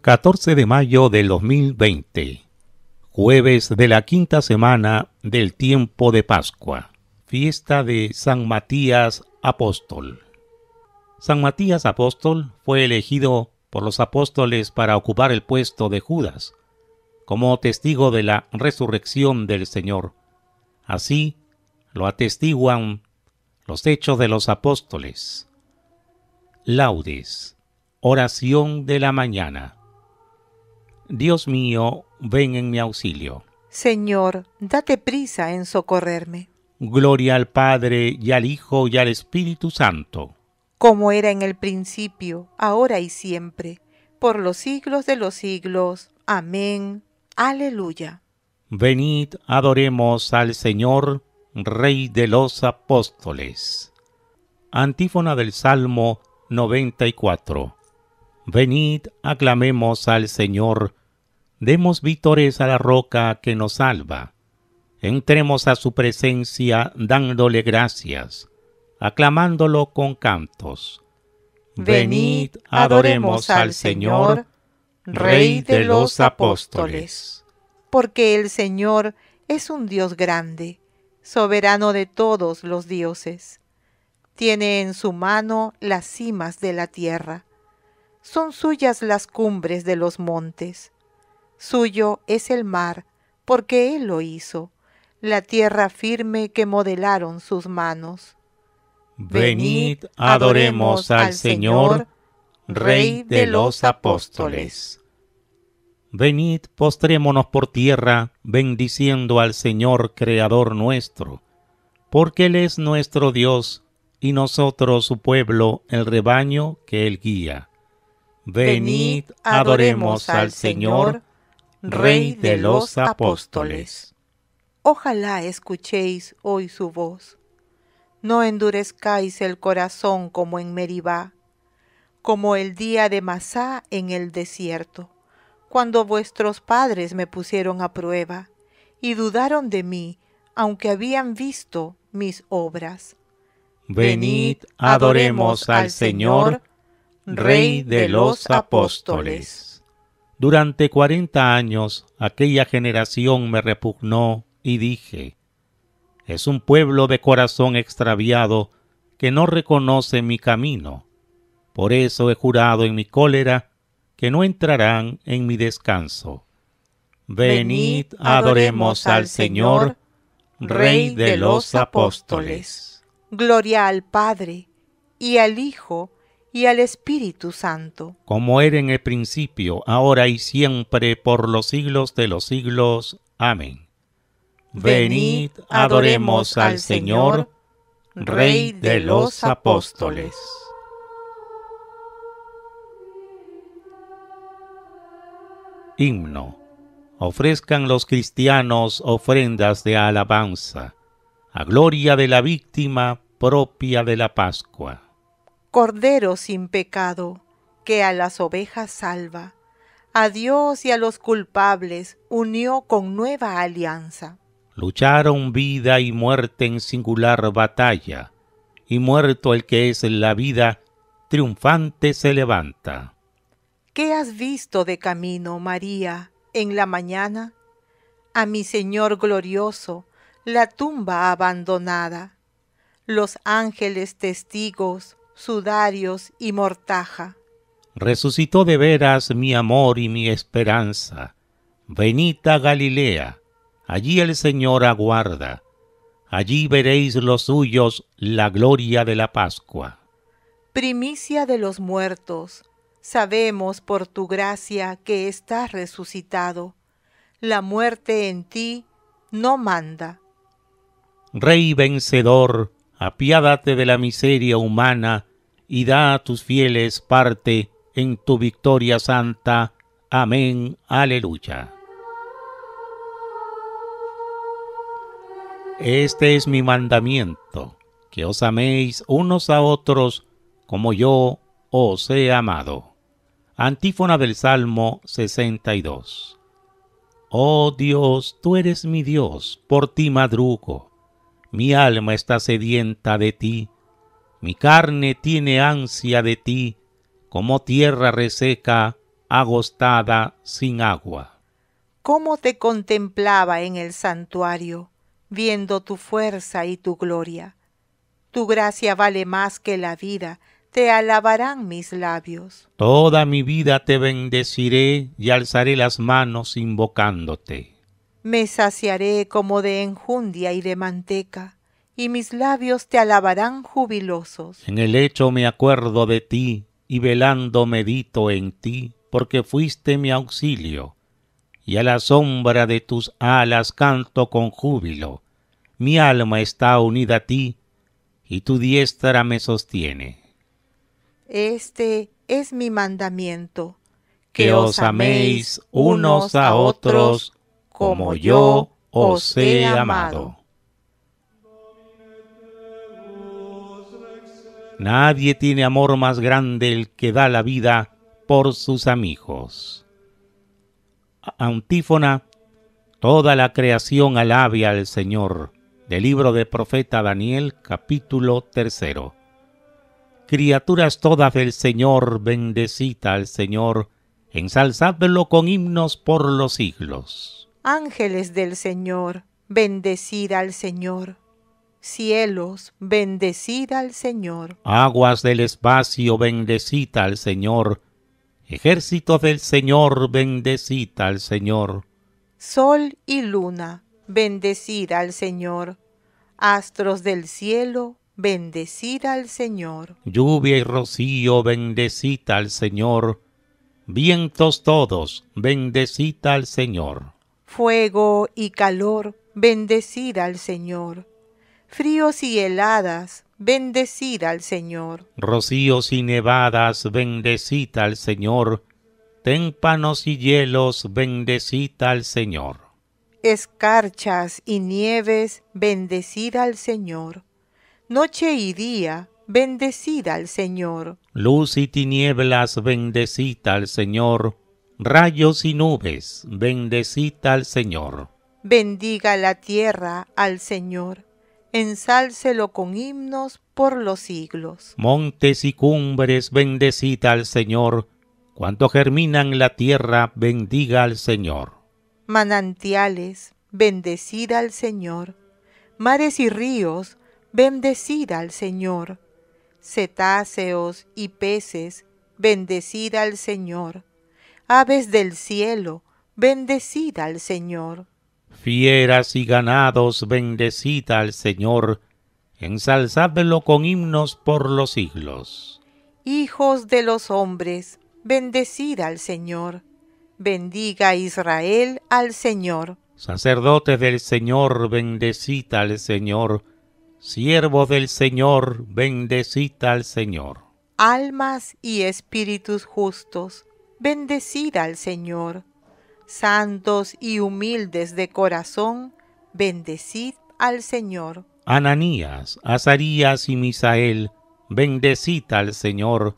14 de mayo del 2020, jueves de la quinta semana del tiempo de Pascua, fiesta de San Matías Apóstol. San Matías Apóstol fue elegido por los apóstoles para ocupar el puesto de Judas, como testigo de la resurrección del Señor. Así lo atestiguan los hechos de los apóstoles. Laudes, oración de la mañana. Dios mío, ven en mi auxilio. Señor, date prisa en socorrerme. Gloria al Padre y al Hijo y al Espíritu Santo. Como era en el principio, ahora y siempre, por los siglos de los siglos. Amén. Aleluya. Venid, adoremos al Señor, Rey de los Apóstoles. Antífona del Salmo 94. Venid, aclamemos al Señor, Demos vítores a la roca que nos salva. Entremos a su presencia dándole gracias, aclamándolo con cantos. Venid, adoremos al Señor, Rey de los apóstoles. Porque el Señor es un Dios grande, soberano de todos los dioses. Tiene en su mano las cimas de la tierra. Son suyas las cumbres de los montes. Suyo es el mar, porque Él lo hizo, la tierra firme que modelaron sus manos. Venid, adoremos al Señor, Rey de los apóstoles. Venid, postrémonos por tierra, bendiciendo al Señor, Creador nuestro, porque Él es nuestro Dios, y nosotros su pueblo, el rebaño que Él guía. Venid, adoremos al Señor, Rey de los apóstoles. Ojalá escuchéis hoy su voz. No endurezcáis el corazón como en Meribá, como el día de Masá en el desierto, cuando vuestros padres me pusieron a prueba y dudaron de mí, aunque habían visto mis obras. Venid, adoremos al Señor, Rey de los apóstoles. Durante cuarenta años aquella generación me repugnó y dije, es un pueblo de corazón extraviado que no reconoce mi camino. Por eso he jurado en mi cólera que no entrarán en mi descanso. Venid, adoremos al Señor, Rey de los apóstoles. Gloria al Padre y al Hijo y al Espíritu Santo. Como era en el principio, ahora y siempre, por los siglos de los siglos. Amén. Venid, adoremos al Señor, Rey de los apóstoles. Himno. Ofrezcan los cristianos ofrendas de alabanza, a gloria de la víctima propia de la Pascua. Cordero sin pecado, que a las ovejas salva, a Dios y a los culpables unió con nueva alianza. Lucharon vida y muerte en singular batalla, y muerto el que es en la vida, triunfante se levanta. ¿Qué has visto de camino, María, en la mañana? A mi Señor glorioso, la tumba abandonada. Los ángeles testigos, sudarios y mortaja. Resucitó de veras mi amor y mi esperanza. Benita Galilea, allí el Señor aguarda. Allí veréis los suyos la gloria de la Pascua. Primicia de los muertos, sabemos por tu gracia que estás resucitado. La muerte en ti no manda. Rey vencedor, apiádate de la miseria humana y da a tus fieles parte en tu victoria santa. Amén. Aleluya. Este es mi mandamiento, que os améis unos a otros como yo os he amado. Antífona del Salmo 62. Oh Dios, tú eres mi Dios, por ti madrugo. Mi alma está sedienta de ti mi carne tiene ansia de ti, como tierra reseca, agostada sin agua. ¿Cómo te contemplaba en el santuario, viendo tu fuerza y tu gloria? Tu gracia vale más que la vida, te alabarán mis labios. Toda mi vida te bendeciré y alzaré las manos invocándote. Me saciaré como de enjundia y de manteca y mis labios te alabarán jubilosos. En el hecho me acuerdo de ti, y velando medito en ti, porque fuiste mi auxilio, y a la sombra de tus alas canto con júbilo. Mi alma está unida a ti, y tu diestra me sostiene. Este es mi mandamiento, que, os améis unos a otros, como yo os he amado. Nadie tiene amor más grande el que da la vida por sus amigos. Antífona, toda la creación alabe al Señor, del libro de profeta Daniel, capítulo tercero. Criaturas todas del Señor, bendecita al Señor, ensalzadlo con himnos por los siglos. Ángeles del Señor, bendecida al Señor cielos, bendecid al Señor. Aguas del espacio, bendecita al Señor. Ejército del Señor, bendecita al Señor. Sol y luna, bendecid al Señor. Astros del cielo, bendecida al Señor. Lluvia y rocío, bendecita al Señor. Vientos todos, bendecita al Señor. Fuego y calor, bendecida al Señor fríos y heladas, bendecid al Señor. Rocíos y nevadas, bendecid al Señor. Témpanos y hielos, bendecid al Señor. Escarchas y nieves, bendecid al Señor. Noche y día, bendecida al Señor. Luz y tinieblas, bendecid al Señor. Rayos y nubes, bendecid al Señor. Bendiga la tierra al Señor ensálcelo con himnos por los siglos. Montes y cumbres, bendecida al Señor. Cuando germinan la tierra, bendiga al Señor. Manantiales, bendecida al Señor. Mares y ríos, bendecida al Señor. Cetáceos y peces, bendecida al Señor. Aves del cielo, bendecida al Señor. Fieras y ganados, bendecid al Señor, ensalzadlo con himnos por los siglos. Hijos de los hombres, bendecid al Señor. Bendiga Israel al Señor. Sacerdote del Señor, bendecid al Señor. siervo del Señor, bendecid al Señor. Almas y espíritus justos, bendecid al Señor santos y humildes de corazón, bendecid al Señor. Ananías, Azarías y Misael, bendecid al Señor,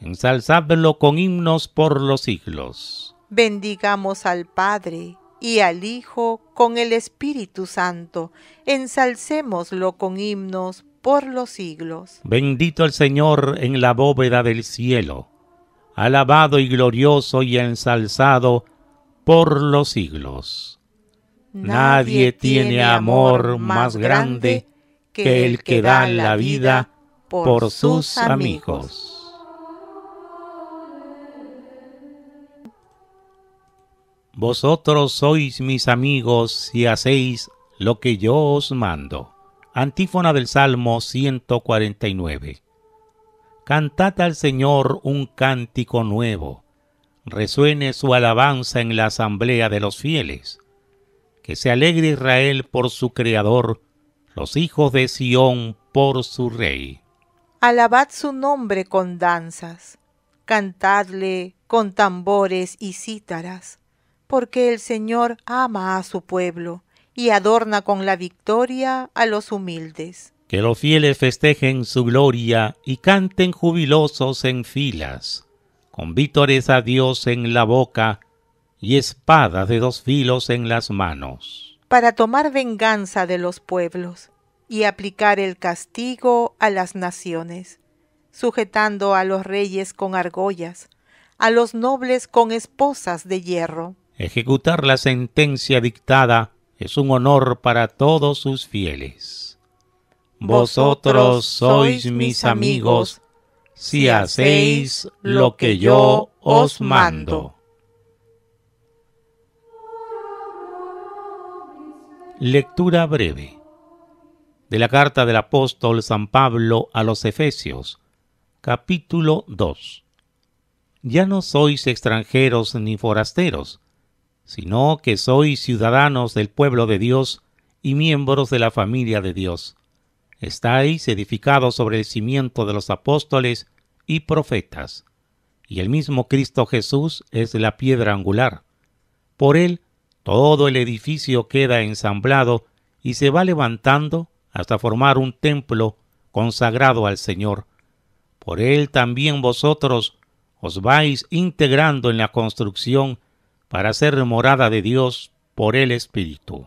ensalzadlo con himnos por los siglos. Bendigamos al Padre y al Hijo con el Espíritu Santo, ensalcémoslo con himnos por los siglos. Bendito el Señor en la bóveda del cielo, alabado y glorioso y ensalzado por los siglos. Nadie tiene amor más grande que el que da la vida por sus amigos. Vosotros sois mis amigos si hacéis lo que yo os mando. Antífona del Salmo 149. Cantad al Señor un cántico nuevo resuene su alabanza en la asamblea de los fieles. Que se alegre Israel por su Creador, los hijos de Sión por su Rey. Alabad su nombre con danzas, cantadle con tambores y cítaras, porque el Señor ama a su pueblo y adorna con la victoria a los humildes. Que los fieles festejen su gloria y canten jubilosos en filas con vítores a Dios en la boca y espadas de dos filos en las manos. Para tomar venganza de los pueblos y aplicar el castigo a las naciones, sujetando a los reyes con argollas, a los nobles con esposas de hierro. Ejecutar la sentencia dictada es un honor para todos sus fieles. Vosotros sois mis amigos si hacéis lo que yo os mando. Lectura breve de la carta del apóstol San Pablo a los Efesios, capítulo 2. Ya no sois extranjeros ni forasteros, sino que sois ciudadanos del pueblo de Dios y miembros de la familia de Dios estáis edificados sobre el cimiento de los apóstoles y profetas, y el mismo Cristo Jesús es la piedra angular. Por él todo el edificio queda ensamblado y se va levantando hasta formar un templo consagrado al Señor. Por él también vosotros os vais integrando en la construcción para ser morada de Dios por el Espíritu.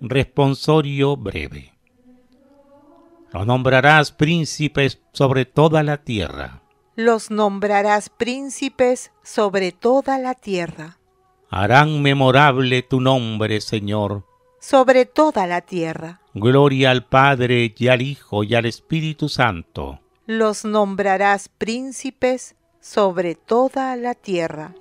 Responsorio breve. Los nombrarás príncipes sobre toda la tierra. Los nombrarás príncipes sobre toda la tierra. Harán memorable tu nombre, Señor. Sobre toda la tierra. Gloria al Padre y al Hijo y al Espíritu Santo. Los nombrarás príncipes sobre toda la tierra.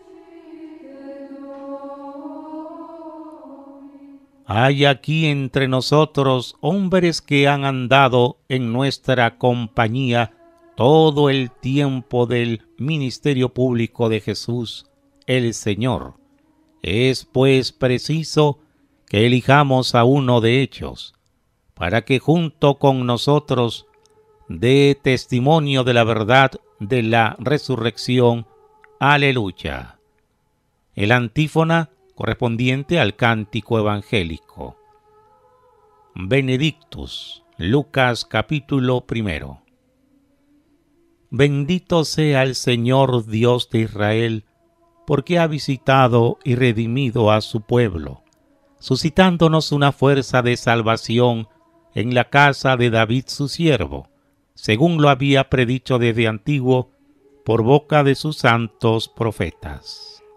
hay aquí entre nosotros hombres que han andado en nuestra compañía todo el tiempo del ministerio público de Jesús, el Señor. Es pues preciso que elijamos a uno de ellos, para que junto con nosotros dé testimonio de la verdad de la resurrección. Aleluya. El antífona correspondiente al cántico evangélico. Benedictus, Lucas capítulo primero. Bendito sea el Señor Dios de Israel, porque ha visitado y redimido a su pueblo, suscitándonos una fuerza de salvación en la casa de David su siervo, según lo había predicho desde antiguo por boca de sus santos profetas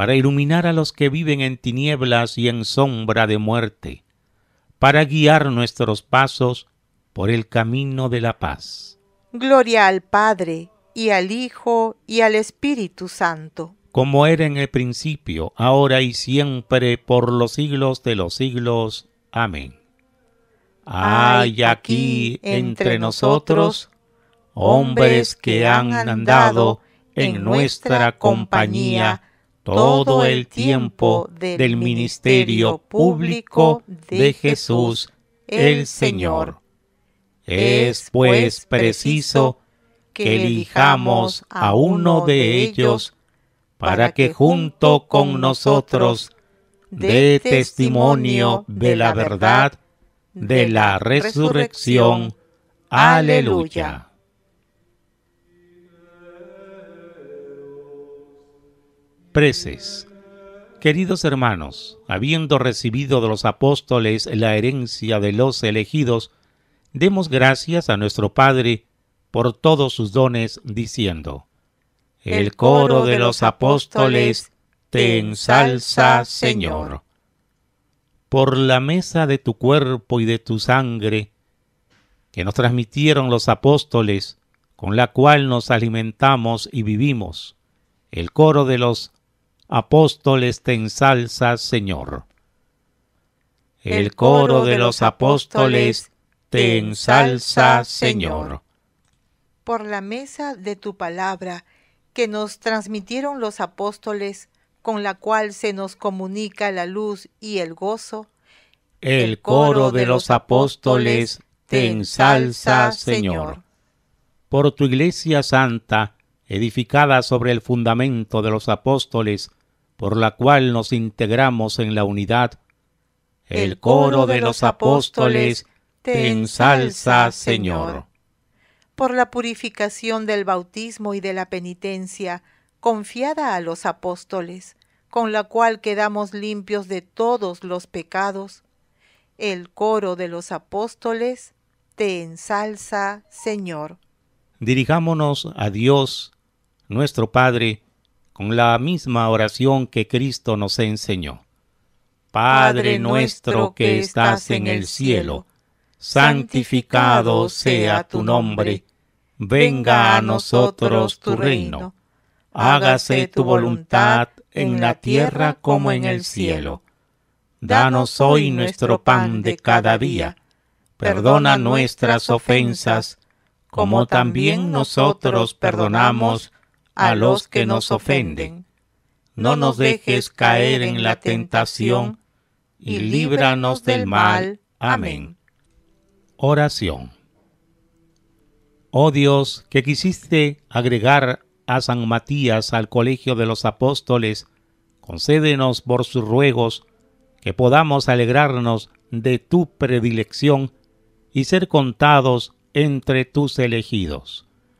para iluminar a los que viven en tinieblas y en sombra de muerte, para guiar nuestros pasos por el camino de la paz. Gloria al Padre, y al Hijo, y al Espíritu Santo. Como era en el principio, ahora y siempre, por los siglos de los siglos. Amén. Hay aquí entre nosotros hombres que han andado en nuestra compañía todo el tiempo del ministerio público de Jesús el Señor. Es pues preciso que elijamos a uno de ellos para que junto con nosotros dé testimonio de la verdad de la resurrección. Aleluya. preces. Queridos hermanos, habiendo recibido de los apóstoles la herencia de los elegidos, demos gracias a nuestro Padre por todos sus dones, diciendo, El coro de los apóstoles te ensalza, Señor. Por la mesa de tu cuerpo y de tu sangre, que nos transmitieron los apóstoles, con la cual nos alimentamos y vivimos, el coro de los apóstoles te ensalza, Señor. El coro de los apóstoles te ensalza, Señor. Por la mesa de tu palabra que nos transmitieron los apóstoles, con la cual se nos comunica la luz y el gozo. El coro de los apóstoles te ensalza, Señor. Por tu iglesia santa, edificada sobre el fundamento de los apóstoles, por la cual nos integramos en la unidad. El coro de los apóstoles te ensalza, Señor. Por la purificación del bautismo y de la penitencia, confiada a los apóstoles, con la cual quedamos limpios de todos los pecados, el coro de los apóstoles te ensalza, Señor. Dirijámonos a Dios, nuestro Padre, con la misma oración que Cristo nos enseñó. Padre nuestro que estás en el cielo, santificado sea tu nombre, venga a nosotros tu reino, hágase tu voluntad en la tierra como en el cielo. Danos hoy nuestro pan de cada día, perdona nuestras ofensas, como también nosotros perdonamos a los que nos ofenden. No nos dejes caer en la tentación, y líbranos del mal. Amén. Oración. Oh Dios, que quisiste agregar a San Matías al colegio de los apóstoles, concédenos por sus ruegos que podamos alegrarnos de tu predilección y ser contados entre tus elegidos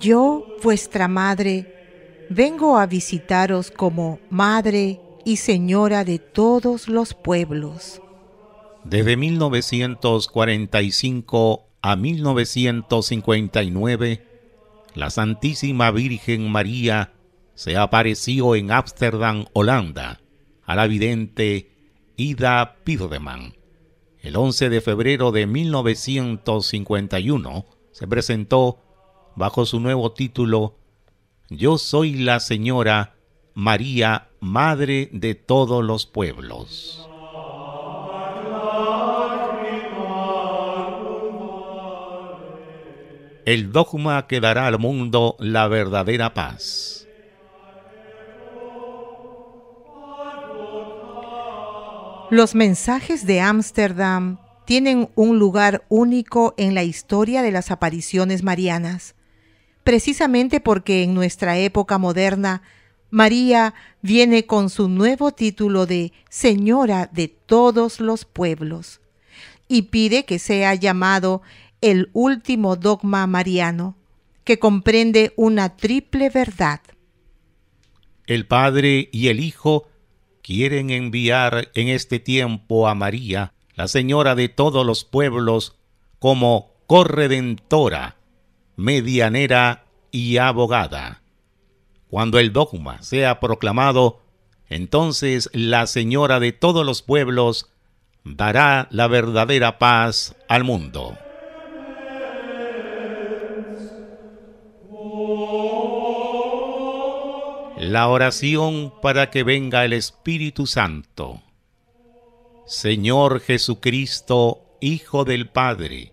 Yo, vuestra madre, vengo a visitaros como madre y señora de todos los pueblos. Desde 1945 a 1959, la Santísima Virgen María se apareció en Ámsterdam, Holanda, a la vidente Ida Pirdeman. El 11 de febrero de 1951 se presentó bajo su nuevo título Yo soy la Señora María, Madre de todos los pueblos. El dogma que dará al mundo la verdadera paz. Los mensajes de Ámsterdam tienen un lugar único en la historia de las apariciones marianas precisamente porque en nuestra época moderna María viene con su nuevo título de Señora de todos los pueblos y pide que sea llamado el último dogma mariano, que comprende una triple verdad. El Padre y el Hijo quieren enviar en este tiempo a María, la Señora de todos los pueblos, como corredentora medianera y abogada. Cuando el dogma sea proclamado, entonces la Señora de todos los pueblos dará la verdadera paz al mundo. La oración para que venga el Espíritu Santo. Señor Jesucristo, Hijo del Padre,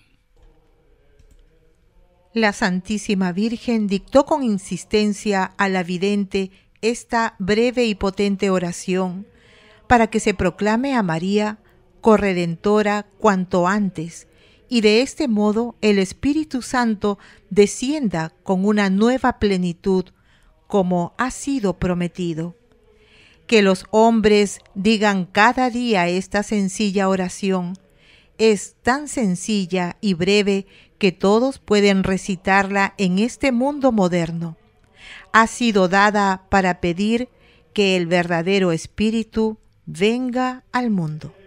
La Santísima Virgen dictó con insistencia a la vidente esta breve y potente oración para que se proclame a María corredentora cuanto antes y de este modo el Espíritu Santo descienda con una nueva plenitud como ha sido prometido. Que los hombres digan cada día esta sencilla oración. Es tan sencilla y breve que todos pueden recitarla en este mundo moderno. Ha sido dada para pedir que el verdadero espíritu venga al mundo.